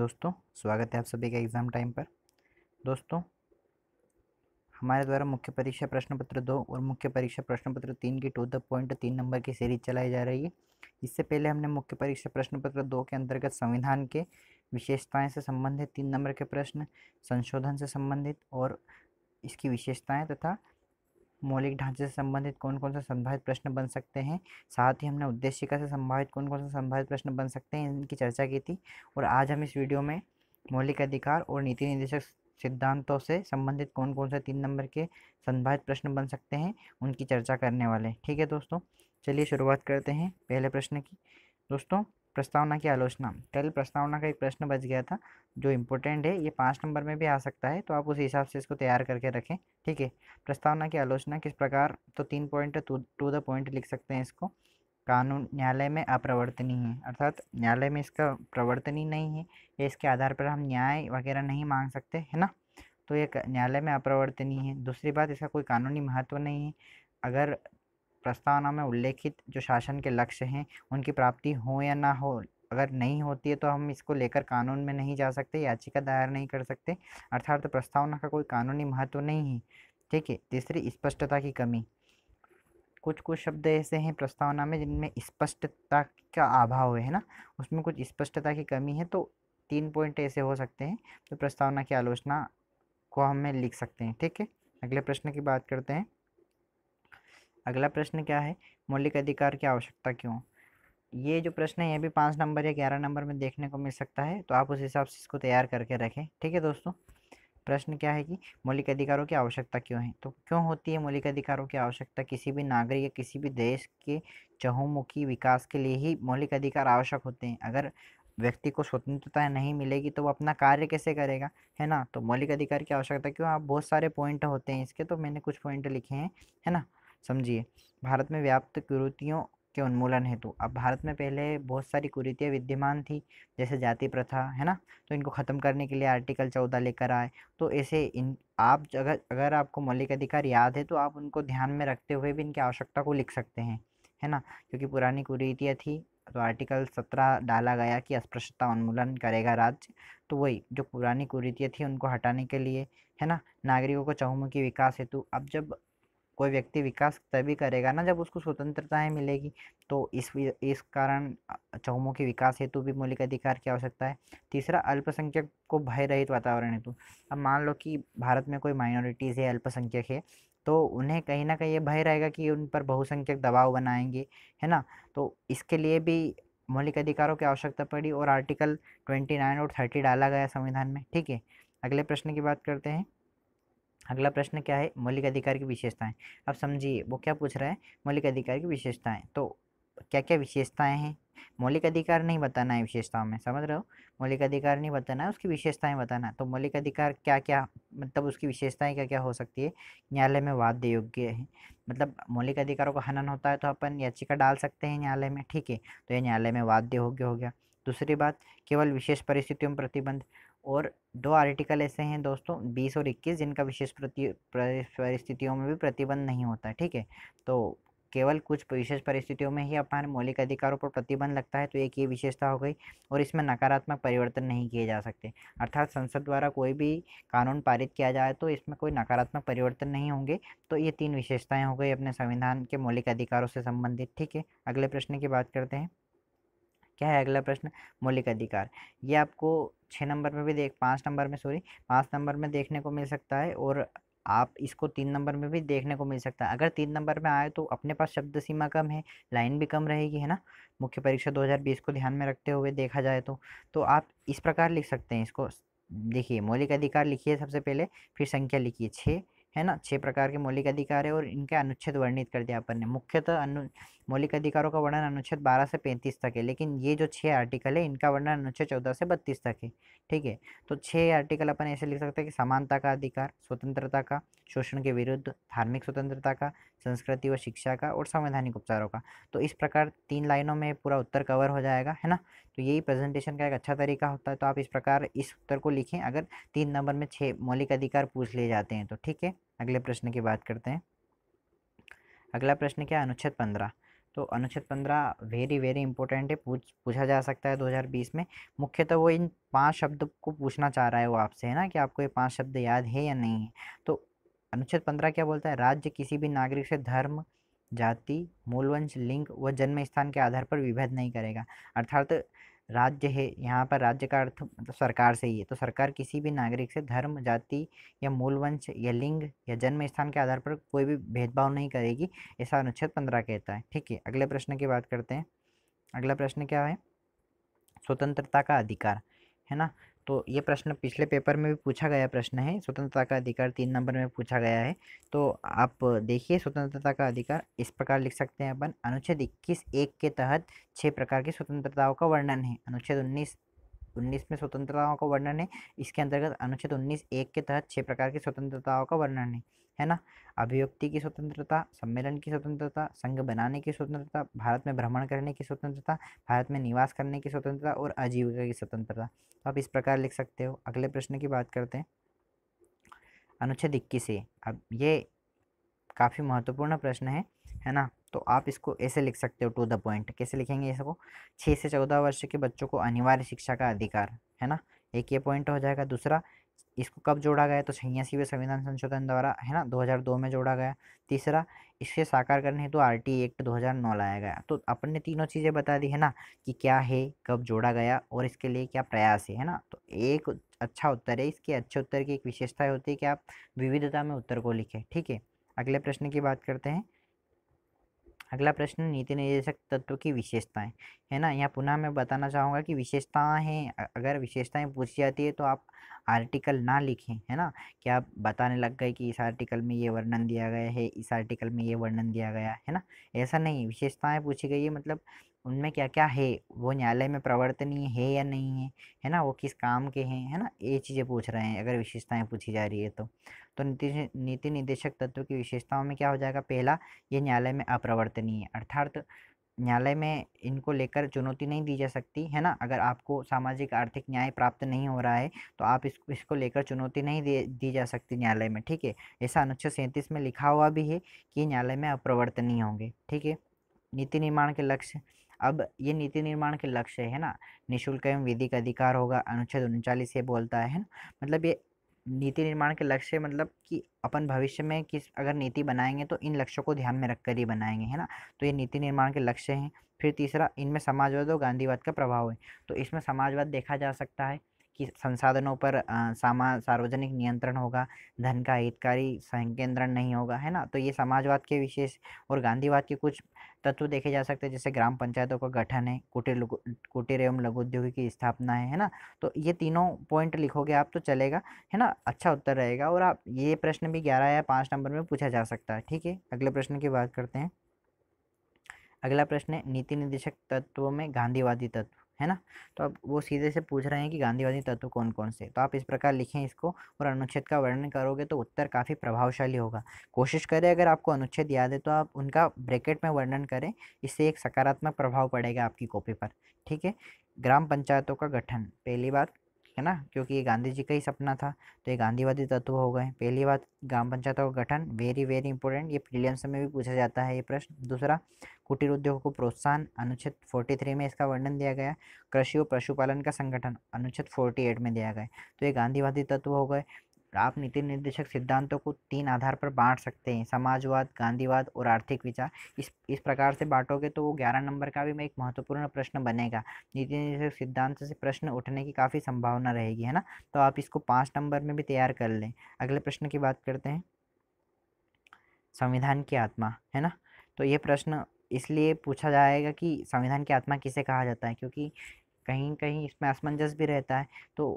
दोस्तों स्वागत है आप सभी का एग्ज़ाम टाइम पर दोस्तों हमारे द्वारा मुख्य परीक्षा प्रश्न पत्र दो और मुख्य परीक्षा प्रश्न पत्र तीन की टू द पॉइंट तीन नंबर की सीरीज चलाई जा रही है इससे पहले हमने मुख्य परीक्षा प्रश्न पत्र दो के अंतर्गत संविधान के विशेषताएं से संबंधित तीन नंबर के प्रश्न संशोधन से संबंधित और इसकी विशेषताएं तथा तो मौलिक ढांचे से संबंधित कौन कौन से संभावित प्रश्न बन सकते हैं साथ ही हमने उद्देशिका से संभावित कौन कौन से संभावित प्रश्न बन सकते हैं इनकी चर्चा की थी और आज हम इस वीडियो में मौलिक अधिकार और नीति निर्देशक सिद्धांतों से संबंधित कौन कौन से तीन नंबर के संभावित प्रश्न बन सकते हैं उनकी चर्चा करने वाले ठीक है दोस्तों चलिए शुरुआत करते हैं पहले प्रश्न की दोस्तों प्रस्तावना की आलोचना कल प्रस्तावना का एक प्रश्न बच गया था जो इम्पोर्टेंट है ये पाँच नंबर में भी आ सकता है तो आप उस हिसाब से इसको तैयार करके रखें ठीक है प्रस्तावना की आलोचना किस प्रकार तो तीन पॉइंट टू द पॉइंट लिख सकते हैं इसको कानून न्यायालय में अप्रवर्तनीय है अर्थात न्यायालय में इसका प्रवर्तनी नहीं है या इसके आधार पर हम न्याय वगैरह नहीं मांग सकते है ना तो ये न्यायालय में अप्रवर्तनीय है दूसरी बात इसका कोई कानूनी महत्व नहीं है अगर प्रस्तावना में उल्लेखित जो शासन के लक्ष्य हैं उनकी प्राप्ति हो या ना हो अगर नहीं होती है तो हम इसको लेकर कानून में नहीं जा सकते याचिका दायर नहीं कर सकते अर्थात तो प्रस्तावना का कोई कानूनी महत्व नहीं है ठीक है तीसरी स्पष्टता की कमी कुछ कुछ शब्द ऐसे हैं प्रस्तावना में जिनमें स्पष्टता का अभाव है ना उसमें कुछ स्पष्टता की कमी है तो तीन पॉइंट ऐसे हो सकते हैं तो प्रस्तावना की आलोचना को हमें लिख सकते हैं ठीक है अगले प्रश्न की बात करते हैं अगला प्रश्न क्या है मौलिक अधिकार की आवश्यकता क्यों ये जो प्रश्न है ये भी पाँच नंबर या ग्यारह नंबर में देखने को मिल सकता है तो आप उस हिसाब से इसको तैयार करके रखें ठीक है दोस्तों प्रश्न क्या है कि मौलिक अधिकारों की आवश्यकता क्यों है तो क्यों होती है मौलिक अधिकारों की आवश्यकता किसी भी नागरिक या किसी भी देश के चहुमुखी विकास के लिए ही मौलिक अधिकार आवश्यक होते हैं अगर व्यक्ति को स्वतंत्रता नहीं मिलेगी तो वो अपना कार्य कैसे करेगा है ना तो मौलिक अधिकार की आवश्यकता क्यों आप बहुत सारे पॉइंट होते हैं इसके तो मैंने कुछ पॉइंट लिखे हैं है ना समझिए भारत में व्याप्त कुरीतियों के उन्मूलन हेतु अब भारत में पहले बहुत सारी कुरीतियाँ विद्यमान थी जैसे जाति प्रथा है ना तो इनको ख़त्म करने के लिए आर्टिकल चौदह लेकर आए तो ऐसे इन आप अगर अगर आपको मौलिक अधिकार याद है तो आप उनको ध्यान में रखते हुए भी इनकी आवश्यकता को लिख सकते हैं है ना क्योंकि पुरानी कुरीतियाँ थी तो आर्टिकल सत्रह डाला गया कि अस्पृश्यता उन्मूलन करेगा राज्य तो वही जो पुरानी कुरीतियाँ थी उनको हटाने के लिए है ना नागरिकों को चहुमुखी विकास हेतु अब जब कोई व्यक्ति विकास तभी करेगा ना जब उसको स्वतंत्रताएँ मिलेगी तो इस इस कारण चौमुखी विकास हेतु भी मौलिक अधिकार की आवश्यकता है तीसरा अल्पसंख्यक को भय रहित वातावरण हेतु अब मान लो कि भारत में कोई माइनॉरिटीज़ है अल्पसंख्यक है तो उन्हें कहीं ना कहीं ये भय रहेगा कि उन पर बहुसंख्यक दबाव बनाएंगे है ना तो इसके लिए भी मौलिक अधिकारों की आवश्यकता पड़ी और आर्टिकल ट्वेंटी नाइन और थर्टी डाला गया संविधान में ठीक है अगले प्रश्न की बात करते हैं अगला प्रश्न क्या है मौलिक अधिकार की विशेषताएं अब समझिए वो क्या पूछ रहा है मौलिक अधिकार की विशेषताएं तो क्या क्या विशेषताएं हैं मौलिक अधिकार नहीं बताना है विशेषताओं में समझ रहे हो मौलिक अधिकार नहीं बताना है उसकी विशेषताएं बताना तो मौलिक अधिकार क्या क्या मतलब उसकी विशेषताएं क्या क्या हो सकती है न्यायालय में वाद्य योग्य है मतलब मौलिक अधिकारों का हनन होता है तो अपन याचिका डाल सकते हैं न्यायालय में ठीक है तो ये न्यायालय में वाद्य योग्य हो गया दूसरी बात केवल विशेष परिस्थितियों में प्रतिबंध और दो आर्टिकल ऐसे हैं दोस्तों बीस और इक्कीस जिनका विशेष परिस्थितियों में भी प्रतिबंध नहीं होता ठीक है तो केवल कुछ विशेष परिस्थितियों में ही अपने मौलिक अधिकारों पर प्रतिबंध लगता है तो एक ये विशेषता हो गई और इसमें नकारात्मक परिवर्तन नहीं किए जा सकते अर्थात संसद द्वारा कोई भी कानून पारित किया जाए तो इसमें कोई नकारात्मक परिवर्तन नहीं होंगे तो ये तीन विशेषताएँ हो गई अपने संविधान के मौलिक अधिकारों से संबंधित ठीक है अगले प्रश्न की बात करते हैं क्या है अगला प्रश्न मौलिक अधिकार ये आपको छः नंबर में भी देख पाँच नंबर में सॉरी पाँच नंबर में देखने को मिल सकता है और आप इसको तीन नंबर में भी देखने को मिल सकता है अगर तीन नंबर में आए तो अपने पास शब्द सीमा कम है लाइन भी कम रहेगी है ना मुख्य परीक्षा 2020 को ध्यान में रखते हुए देखा जाए तो तो आप इस प्रकार लिख सकते हैं इसको देखिए मौलिक अधिकार लिखिए सबसे पहले फिर संख्या लिखिए छः है ना छह प्रकार के मौलिक अधिकार है और इनके अनुच्छेद वर्णित कर दिया अपन ने मुख्यतः अनु मौलिक अधिकारों का वर्णन अनुच्छेद बारह से पैंतीस तक है लेकिन ये जो छह आर्टिकल है इनका वर्णन अनुच्छेद चौदह से बत्तीस तक है ठीक है तो छह आर्टिकल अपन ऐसे लिख सकते हैं कि समानता का अधिकार स्वतंत्रता का शोषण के विरुद्ध धार्मिक स्वतंत्रता का संस्कृति व शिक्षा का और संवैधानिक उपचारों का तो इस प्रकार तीन लाइनों में पूरा उत्तर कवर हो जाएगा है ना तो यही प्रेजेंटेशन का एक अच्छा तरीका होता है तो आप इस प्रकार इस उत्तर को लिखें अगर तीन नंबर में छः मौलिक अधिकार पूछ लिए जाते हैं तो ठीक है अगले प्रश्न की बात करते हैं अगला प्रश्न क्या अनुच्छेद पंद्रह तो अनुच्छेद पंद्रह वेरी वेरी इंपॉर्टेंट है पूछ पूछा जा सकता है 2020 में मुख्यतः वो इन पांच शब्द को पूछना चाह रहा है वो आपसे है ना कि आपको ये पांच शब्द याद है या नहीं है तो अनुच्छेद पंद्रह क्या बोलता है राज्य किसी भी नागरिक से धर्म जाति मूलवंश लिंग व जन्म स्थान के आधार पर विभेद नहीं करेगा अर्थात तो राज्य है यहाँ पर राज्य का अर्थ मतलब सरकार से ही है तो सरकार किसी भी नागरिक से धर्म जाति या मूल वंश या लिंग या जन्म स्थान के आधार पर कोई भी भेदभाव नहीं करेगी ऐसा अनुच्छेद पंद्रह कहता है ठीक है अगले प्रश्न की बात करते हैं अगला प्रश्न क्या है स्वतंत्रता का अधिकार है ना तो ये प्रश्न पिछले पेपर में भी पूछा गया प्रश्न है स्वतंत्रता का अधिकार तीन नंबर में पूछा गया है तो आप देखिए स्वतंत्रता का अधिकार इस प्रकार लिख सकते हैं अपन अनुच्छेद इक्कीस एक के तहत छः प्रकार की स्वतंत्रताओं का वर्णन है अनुच्छेद उन्नीस उन्नीस में स्वतंत्रताओं का वर्णन है इसके अंतर्गत अनुच्छेद उन्नीस एक के तहत छः प्रकार की स्वतंत्रताओं का वर्णन है है ना अभिव्यक्ति की स्वतंत्रता सम्मेलन की स्वतंत्रता संघ बनाने की स्वतंत्रता भारत में भ्रमण करने की स्वतंत्रता भारत में निवास करने की स्वतंत्रता और आजीविका की स्वतंत्रता तो आप इस प्रकार लिख सकते हो अगले प्रश्न की बात करते हैं अनुच्छेद इक्कीस ए अब ये काफ़ी महत्वपूर्ण प्रश्न है है ना तो आप इसको ऐसे लिख सकते हो टू द पॉइंट कैसे लिखेंगे इसको छः से चौदह वर्ष के बच्चों को अनिवार्य शिक्षा का अधिकार है ना एक ये पॉइंट हो जाएगा दूसरा इसको कब जोड़ा गया तो छियासीवें संविधान संशोधन द्वारा है ना 2002 में जोड़ा गया तीसरा इसे साकार करने हेतु तो आर टी एक्ट 2009 लाया गया तो अपन ने तीनों चीज़ें बता दी है ना कि क्या है कब जोड़ा गया और इसके लिए क्या प्रयास है ना तो एक अच्छा उत्तर है इसके अच्छे उत्तर की एक विशेषता होती है कि आप विविधता में उत्तर को लिखें ठीक है अगले प्रश्न की बात करते हैं अगला प्रश्न नीति निर्देशक तत्व की विशेषताएं है ना यहाँ पुनः मैं बताना चाहूँगा कि विशेषताएं हैं अगर विशेषताएं पूछी जाती है तो आप आर्टिकल ना लिखें है ना कि आप बताने लग गए कि इस आर्टिकल में ये वर्णन दिया गया है इस आर्टिकल में ये वर्णन दिया गया है ना ऐसा नहीं विशेषताएँ पूछी गई है मतलब उनमें क्या क्या है वो न्यायालय में प्रवर्तनीय है या नहीं है है ना वो किस काम के हैं है ना ये चीज़ें पूछ रहे हैं अगर विशेषताएं पूछी जा रही है तो तो नीति नीति निदेशक तत्व की विशेषताओं में क्या हो जाएगा पहला ये न्यायालय में अप्रवर्तनीय अर्थात न्यायालय में इनको लेकर चुनौती नहीं दी जा सकती है ना अगर आपको सामाजिक आर्थिक न्याय प्राप्त नहीं हो रहा है तो आप इसको इसको लेकर चुनौती नहीं दे दी जा सकती न्यायालय में ठीक है ऐसा अनुच्छेद सैंतीस में लिखा हुआ भी है कि न्यायालय में अप्रवर्तनीय होंगे ठीक है नीति निर्माण के लक्ष्य अब ये नीति निर्माण के लक्ष्य है ना निःशुल्क एवं विधिक अधिकार होगा अनुच्छेद उनचालीस ये बोलता है ना मतलब ये नीति निर्माण के लक्ष्य मतलब कि अपन भविष्य में किस अगर नीति बनाएंगे तो इन लक्ष्यों को ध्यान में रखकर ही बनाएंगे है ना तो ये नीति निर्माण के लक्ष्य हैं फिर तीसरा इनमें समाजवाद और गांधीवाद का प्रभाव है तो इसमें समाजवाद देखा जा सकता है कि संसाधनों पर सामा सार्वजनिक नियंत्रण होगा धन का हितकारी संकेंद्रण नहीं होगा है ना तो ये समाजवाद के विशेष और गांधीवाद के कुछ तत्व देखे जा सकते हैं जैसे ग्राम पंचायतों का गठन है कुटीर कुटीर एवं लघु उद्योग की स्थापना है है ना तो ये तीनों पॉइंट लिखोगे आप तो चलेगा है ना अच्छा उत्तर रहेगा और आप ये प्रश्न भी ग्यारह या पाँच नंबर में पूछा जा सकता है ठीक है अगले प्रश्न की बात करते हैं अगला प्रश्न है नीति निर्देशक तत्वों में गांधीवादी तत्व है ना तो अब वो सीधे से पूछ रहे हैं कि गांधीवादी तत्व कौन कौन से तो आप इस प्रकार लिखें इसको और अनुच्छेद का वर्णन करोगे तो उत्तर काफ़ी प्रभावशाली होगा कोशिश करें अगर आपको अनुच्छेद याद है तो आप उनका ब्रैकेट में वर्णन करें इससे एक सकारात्मक प्रभाव पड़ेगा आपकी कॉपी पर ठीक है ग्राम पंचायतों का गठन पहली बात है ना क्योंकि ये गांधी जी का ही सपना था तो ये गांधीवादी तत्व हो गए पहली बात ग्राम पंचायतों का गठन वेरी वेरी इंपॉर्टेंट ये प्रीलिम्स में भी पूछा जाता है ये प्रश्न दूसरा कुटीर उद्योग को प्रोत्साहन अनुच्छेद 43 में इसका वर्णन दिया गया कृषि और पशुपालन का संगठन अनुच्छेद 48 में दिया गया तो ये गांधीवादी तत्व हो गए आप नीति निर्देशक सिद्धांतों को तीन आधार पर बांट सकते हैं समाजवाद गांधीवाद और आर्थिक विचार इस इस प्रकार से बांटोगे तो वो ग्यारह नंबर का भी एक महत्वपूर्ण प्रश्न बनेगा नीति निर्देशक सिद्धांत से प्रश्न उठने की काफ़ी संभावना रहेगी है ना तो आप इसको पाँच नंबर में भी तैयार कर लें अगले प्रश्न की बात करते हैं संविधान की आत्मा है ना तो ये प्रश्न इसलिए पूछा जाएगा कि संविधान की आत्मा किसे कहा जाता है क्योंकि कहीं कहीं इसमें असमंजस भी रहता है तो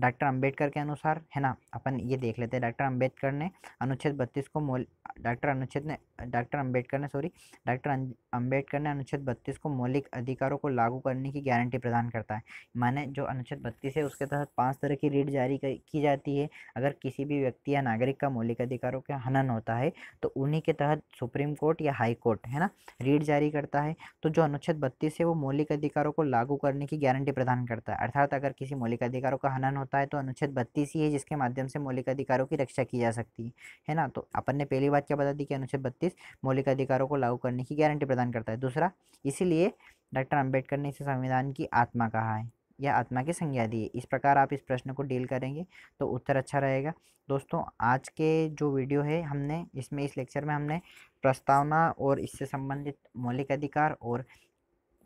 डॉक्टर अंबेडकर के अनुसार है ना अपन ये देख लेते हैं डॉक्टर अंबेडकर ने अनुच्छेद बत्तीस को मौल डॉक्टर अनुच्छेद ने डॉक्टर अंबेडकर ने सॉरी डॉक्टर अं, अंबेडकर ने अनुच्छेद बत्तीस को मौलिक अधिकारों को लागू करने की गारंटी प्रदान करता है माने जो अनुच्छेद बत्तीस है उसके तहत पाँच तरह की रीट जारी की जाती है अगर किसी भी व्यक्ति या नागरिक का मौलिक अधिकारों का हनन होता है तो उन्हीं के तहत सुप्रीम कोर्ट या हाई कोर्ट है ना रीट जारी करता है तो जो अनुच्छेद बत्तीस है वो मौलिक अधिकारों को लागू करने की गारंटी प्रदान करता है अर्थात अगर किसी मौलिक अधिकारों का हनन होता होता है तो अनुच्छेद बत्तीस ही है जिसके माध्यम से मौलिक अधिकारों की रक्षा की जा सकती है है ना तो अपन ने पहली बात क्या बता दी कि अनुच्छेद बत्तीस मौलिक अधिकारों को लागू करने की गारंटी प्रदान करता है दूसरा इसीलिए डॉक्टर अम्बेडकर ने इसे संविधान की आत्मा कहा है या आत्मा की संज्ञा दी है इस प्रकार आप इस प्रश्न को डील करेंगे तो उत्तर अच्छा रहेगा दोस्तों आज के जो वीडियो है हमने इसमें इस लेक्चर में हमने प्रस्तावना और इससे संबंधित मौलिक अधिकार और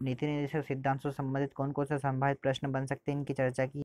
नीति निर्देशक सिद्धांत से संबंधित कौन कौन से संभावित प्रश्न बन सकते हैं इनकी चर्चा की